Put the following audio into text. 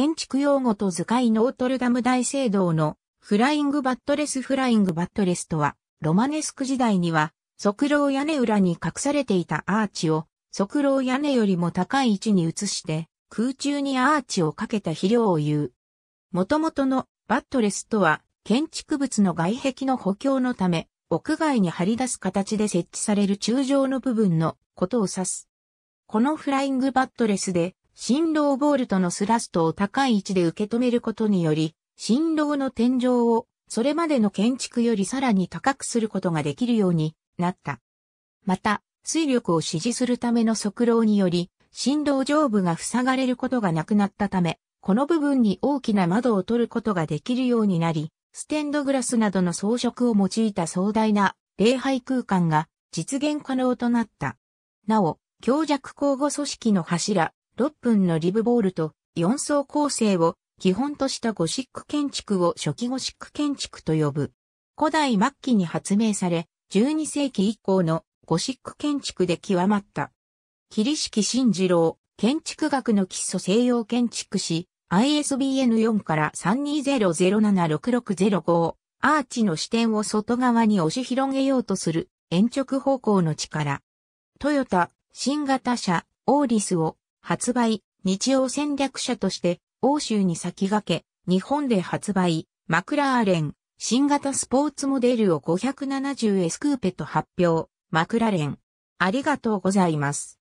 建築用語と図解ノートルダム大聖堂のフライングバットレスフライングバットレスとは、ロマネスク時代には、側楼屋根裏に隠されていたアーチを、側廊屋根よりも高い位置に移して、空中にアーチをかけた肥料を言う。元々のバットレスとは、建築物の外壁の補強のため、屋外に張り出す形で設置される柱状の部分のことを指す。このフライングバットレスで、振動ボルトのスラストを高い位置で受け止めることにより、振動の天井をそれまでの建築よりさらに高くすることができるようになった。また、水力を支持するための側漏により、振動上部が塞がれることがなくなったため、この部分に大きな窓を取ることができるようになり、ステンドグラスなどの装飾を用いた壮大な礼拝空間が実現可能となった。なお、強弱交互組織の柱、6分のリブボールと4層構成を基本としたゴシック建築を初期ゴシック建築と呼ぶ。古代末期に発明され、12世紀以降のゴシック建築で極まった。霧式慎次郎、建築学の基礎西洋建築士、ISBN4 から3 2 0 0 7 6 6 0 5アーチの視点を外側に押し広げようとする、延直方向の力。トヨタ、新型車、オーリスを発売、日曜戦略者として、欧州に先駆け、日本で発売、マクラーレン、新型スポーツモデルを 570S クーペと発表、マクラレン。ありがとうございます。